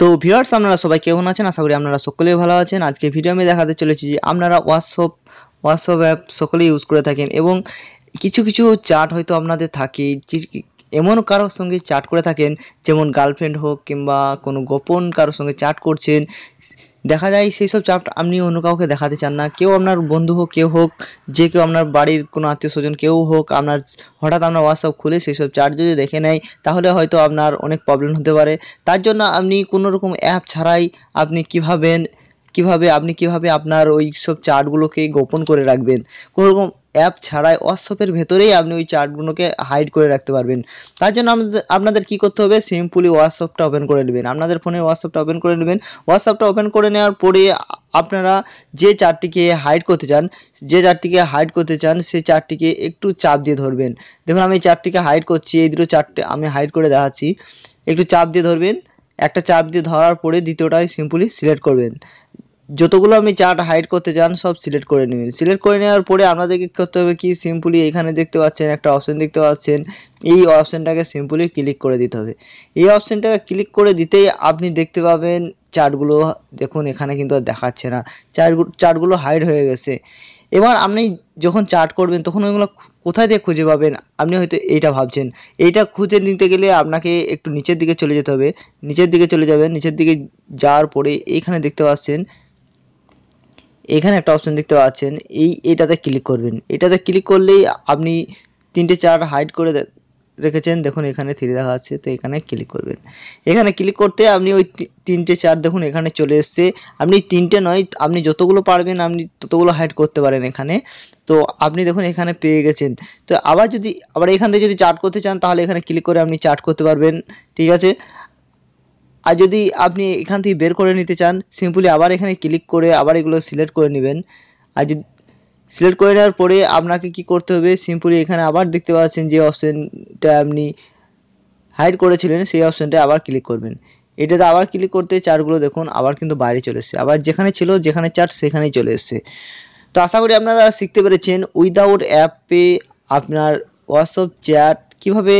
তো ভিউয়ার্স আপনারা সবাই কেমন আছেন আশা করি আপনারা সকলেই ভালো আছেন আজকে ভিডিও আমি দেখাতে চলেছি যে আপনারা হোয়াটসঅ্যাপ হোয়াটসঅ্যাপ অ্যাপ সকলেই ইউজ করে থাকেন এবং কিছু কিছু চার্ট হয়তো আপনাদের থাকে এমন কারোর সঙ্গে চ্যাট করে থাকেন যেমন গার্লফ্রেন্ড হোক কিংবা কোনো গোপন কারোর সঙ্গে চ্যাট করছেন দেখা যায় সেই সব চার্ট আপনি অন্য কাউকে দেখাতে চান না কেউ আপনার বন্ধু হোক কেউ হোক যে কেউ আপনার বাড়ির কোনো আত্মীয় স্বজন কেউ হোক আপনার হঠাৎ আপনার হোয়াটসঅ্যাপ খুলে সেই সব চার্ট যদি দেখে নেয় তাহলে হয়তো আপনার অনেক প্রবলেম হতে পারে তার জন্য আপনি কোনো রকম অ্যাপ ছাড়াই আপনি কীভাবে কিভাবে আপনি কিভাবে আপনার ওই সব চার্টগুলোকে গোপন করে রাখবেন কোনোরকম অ্যাপ ছাড়াই হোয়াটসঅ্যাপের ভেতরেই আপনি ওই চার্টগুলোকে হাইড করে রাখতে পারবেন তার জন্য আমাদের আপনাদের কী করতে হবে সিম্পলি হোয়াটসঅ্যাপটা ওপেন করে নেবেন আপনাদের ফোনের হোয়াটসঅ্যাপটা ওপেন করে নেবেন হোয়াটসঅ্যাপটা ওপেন করে নেওয়ার পরে আপনারা যে চারটিকে হাইড করতে চান যে চারটিকে হাইড করতে চান সেই চারটিকে একটু চাপ দিয়ে ধরবেন দেখুন আমি চারটিকে হাইড করছি এই দুটো চারটে আমি হাইড করে দেখাচ্ছি একটু চাপ দিয়ে ধরবেন একটা চাপ দিয়ে ধরার পরে দ্বিতীয়টাই সিম্পলি সিলেক্ট করবেন যতগুলো আমি চার্ট হাইড করতে চান সব সিলেক্ট করে নেবেন সিলেক্ট করে নেওয়ার পরে আপনাদেরকে করতে হবে কি সিম্পলি এখানে দেখতে পাচ্ছেন একটা অপশান দেখতে পাচ্ছেন এই অপশানটাকে সিম্পলি ক্লিক করে দিতে হবে এই অপশানটাকে ক্লিক করে দিতেই আপনি দেখতে পাবেন চার্টগুলো দেখুন এখানে কিন্তু দেখাচ্ছে না চার্টগুলো চার্টগুলো হাইড হয়ে গেছে এবার আপনি যখন চার্ট করবেন তখন ওইগুলো কোথায় দিয়ে খুঁজে পাবেন আপনি হয়তো এইটা ভাবছেন এইটা খুঁজে নিতে গেলে আপনাকে একটু নিচের দিকে চলে যেতে হবে নিচের দিকে চলে যাবেন নিচের দিকে যাওয়ার পরে এইখানে দেখতে পাচ্ছেন এখানে একটা অপশান দেখতে পাচ্ছেন এই এটাতে ক্লিক করবেন এটাতে ক্লিক করলেই আপনি তিনটে চার হাইড করে রেখেছেন দেখুন এখানে থ্রি দেখা আছে তো এখানে ক্লিক করবেন এখানে ক্লিক করতে আপনি ওই তিনটে চার দেখুন এখানে চলে এসছে আপনি তিনটে নয় আপনি যতগুলো পারবেন আপনি ততগুলো হাইড করতে পারেন এখানে তো আপনি দেখুন এখানে পেয়ে গেছেন তো আবার যদি আবার এখান থেকে যদি চার্ট করতে চান তাহলে এখানে ক্লিক করে আপনি চার্ট করতে পারবেন ঠিক আছে আর যদি আপনি এখান থেকে বের করে নিতে চান সিম্পলি আবার এখানে ক্লিক করে আবার এগুলো সিলেক্ট করে নেবেন আর যদি সিলেক্ট করে নেওয়ার পরে আপনাকে কি করতে হবে সিম্পলি এখানে আবার দেখতে পাচ্ছেন যে অপশানটা আপনি হাইড করেছিলেন সেই অপশানটা আবার ক্লিক করবেন এটাতে আবার ক্লিক করতে চার্টগুলো দেখুন আবার কিন্তু বাইরে চলে এসছে আবার যেখানে ছিল যেখানে চার্ট সেখানেই চলে এসছে তো আশা করি আপনারা শিখতে পেরেছেন উইদাউট অ্যাপে আপনার হোয়াটসঅ্যাপ চ্যাট কিভাবে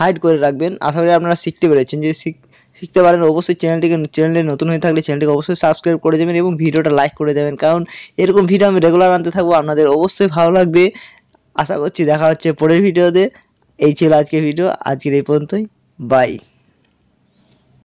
হাইড করে রাখবেন আশা করি আপনারা শিখতে পেরেছেন যদি শিখতে পারেন অবশ্যই চ্যানেলটিকে চ্যানেলে নতুন হয়ে থাকলে চ্যানেলটিকে অবশ্যই সাবস্ক্রাইব করে দেবেন এবং ভিডিওটা লাইক করে দেবেন কারণ এরকম ভিডিও আমি রেগুলার আনতে থাকবো আপনাদের অবশ্যই ভালো লাগবে আশা করছি দেখা হচ্ছে পরের ভিডিওতে এই ছিল আজকের ভিডিও আজকের এই পর্যন্তই বাই